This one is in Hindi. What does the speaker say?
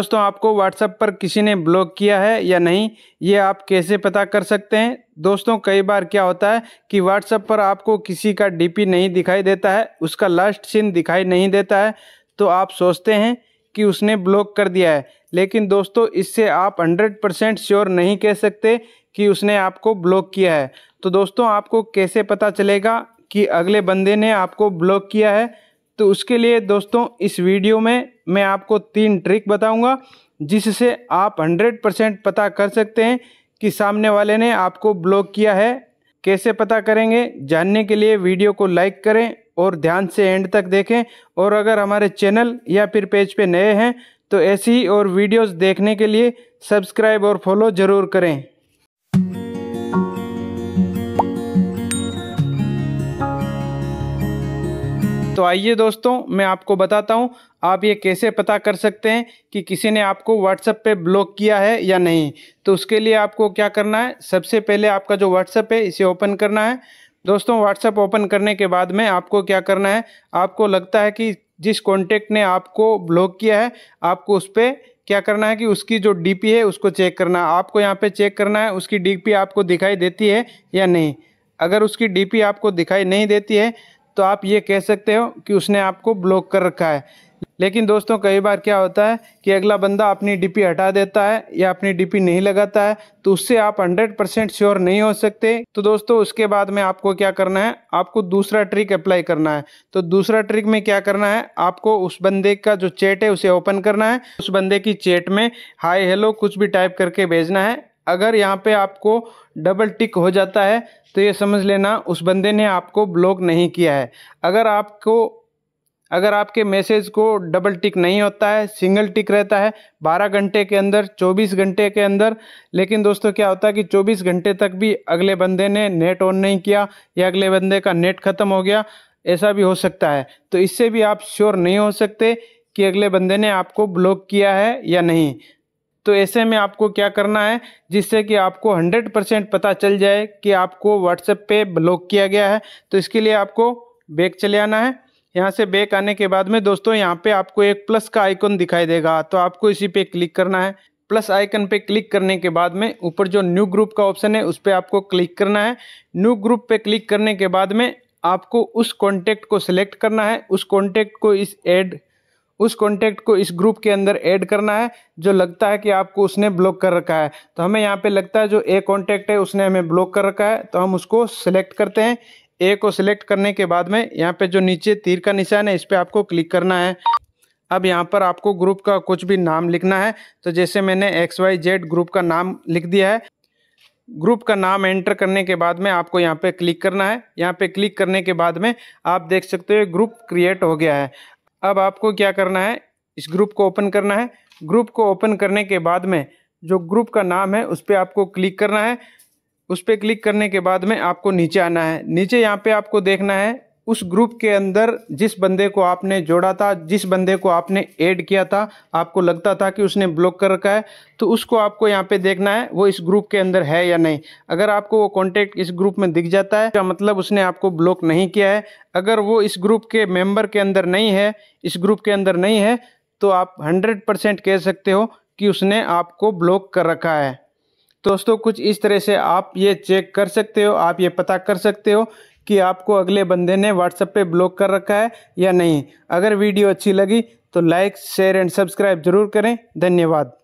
दोस्तों आपको व्हाट्सएप पर किसी ने ब्लॉक किया है या नहीं ये आप कैसे पता कर सकते हैं दोस्तों कई बार क्या होता है कि व्हाट्सएप पर आपको किसी का डीपी नहीं दिखाई देता है उसका लास्ट सीन दिखाई नहीं देता है तो आप सोचते हैं कि उसने ब्लॉक कर दिया है लेकिन दोस्तों इससे आप हंड्रेड परसेंट श्योर नहीं कह सकते कि उसने आपको ब्लॉक किया है तो दोस्तों आपको कैसे पता चलेगा कि अगले बंदे ने आपको ब्लॉक किया है तो उसके लिए दोस्तों इस वीडियो में मैं आपको तीन ट्रिक बताऊंगा जिससे आप 100 परसेंट पता कर सकते हैं कि सामने वाले ने आपको ब्लॉक किया है कैसे पता करेंगे जानने के लिए वीडियो को लाइक करें और ध्यान से एंड तक देखें और अगर हमारे चैनल या फिर पेज पे नए हैं तो ऐसी और वीडियोस देखने के लिए सब्सक्राइब और फॉलो ज़रूर करें तो आइए दोस्तों मैं आपको बताता हूँ आप ये कैसे पता कर सकते हैं कि किसी ने आपको व्हाट्सएप पे ब्लॉक किया है या नहीं तो उसके लिए आपको क्या करना है सबसे पहले आपका जो व्हाट्सएप है इसे ओपन करना है दोस्तों व्हाट्सएप ओपन करने के बाद में आपको क्या करना है आपको लगता है कि जिस कॉन्टेक्ट ने आपको ब्लॉक किया है आपको उस पर क्या करना है कि उसकी जो डी है उसको चेक करना है आपको यहाँ पे चेक करना है उसकी डी आपको दिखाई देती है या नहीं अगर उसकी डीपी आपको दिखाई नहीं देती है तो आप ये कह सकते हो कि उसने आपको ब्लॉक कर रखा है लेकिन दोस्तों कई बार क्या होता है कि अगला बंदा अपनी डीपी हटा देता है या अपनी डीपी नहीं लगाता है तो उससे आप 100 परसेंट श्योर नहीं हो सकते तो दोस्तों उसके बाद में आपको क्या करना है आपको दूसरा ट्रिक अप्लाई करना है तो दूसरा ट्रिक में क्या करना है आपको उस बंदे का जो चैट है उसे ओपन करना है उस बंदे की चैट में हाई हेलो कुछ भी टाइप करके भेजना है अगर यहाँ पे आपको डबल टिक हो जाता है तो ये समझ लेना उस बंदे ने आपको ब्लॉक नहीं किया है अगर आपको अगर आपके मैसेज को डबल टिक नहीं होता है सिंगल टिक रहता है 12 घंटे के अंदर 24 घंटे के अंदर लेकिन दोस्तों क्या होता है कि 24 घंटे तक भी अगले बंदे ने नेट ऑन नहीं किया या अगले बंदे का नेट ख़त्म हो गया ऐसा भी हो सकता है तो इससे भी आप श्योर नहीं हो सकते कि अगले बंदे ने आपको ब्लॉक किया है या नहीं तो ऐसे में आपको क्या करना है जिससे कि आपको 100 परसेंट पता चल जाए कि आपको व्हाट्सएप पे ब्लॉक किया गया है तो इसके लिए आपको बैक चले आना है यहाँ से बैक आने के बाद में दोस्तों यहाँ पे आपको एक प्लस का आइकन दिखाई देगा तो आपको इसी पे क्लिक करना है प्लस आइकन पे क्लिक करने के बाद में ऊपर जो न्यू ग्रुप का ऑप्शन है उस पर आपको क्लिक करना है न्यू ग्रुप पे क्लिक करने के बाद में आपको उस कॉन्टेक्ट को सिलेक्ट करना है उस कॉन्टेक्ट को इस एड उस कॉन्टैक्ट को इस ग्रुप के अंदर ऐड करना है जो लगता है कि आपको उसने ब्लॉक कर रखा है तो हमें यहाँ पे लगता है जो ए कॉन्टैक्ट है उसने हमें ब्लॉक कर रखा है तो हम उसको सिलेक्ट करते हैं ए को सिलेक्ट करने के बाद में यहाँ पे जो नीचे तीर का निशान है इस पर आपको क्लिक करना है अब यहाँ पर आपको ग्रुप का कुछ भी नाम लिखना है तो जैसे मैंने एक्स वाई जेड ग्रुप का नाम लिख दिया है ग्रुप का नाम एंटर करने के बाद में आपको यहाँ पे क्लिक करना है यहाँ पे क्लिक करने के बाद में आप देख सकते हो ग्रुप क्रिएट हो गया है अब आपको क्या करना है इस ग्रुप को ओपन करना है ग्रुप को ओपन करने के बाद में जो ग्रुप का नाम है उस पर आपको क्लिक करना है उस पर क्लिक करने के बाद में आपको नीचे आना है नीचे यहाँ पे आपको देखना है उस ग्रुप के अंदर जिस बंदे को आपने जोड़ा था जिस बंदे को आपने ऐड किया था आपको लगता था कि उसने ब्लॉक कर रखा है तो उसको आपको यहाँ पे देखना है वो इस ग्रुप के अंदर है या नहीं अगर आपको वो कॉन्टेक्ट इस ग्रुप में दिख जाता है तो मतलब उसने आपको ब्लॉक नहीं किया है अगर वो इस ग्रुप के मेम्बर के अंदर नहीं है इस ग्रुप के अंदर नहीं है तो आप हंड्रेड परसेंट कह सकते हो कि उसने आपको ब्लॉक कर रखा है दोस्तों कुछ इस तरह से आप ये चेक कर सकते हो आप ये पता कर सकते हो कि आपको अगले बंदे ने व्हाट्सएप पे ब्लॉक कर रखा है या नहीं अगर वीडियो अच्छी लगी तो लाइक शेयर एंड सब्सक्राइब जरूर करें धन्यवाद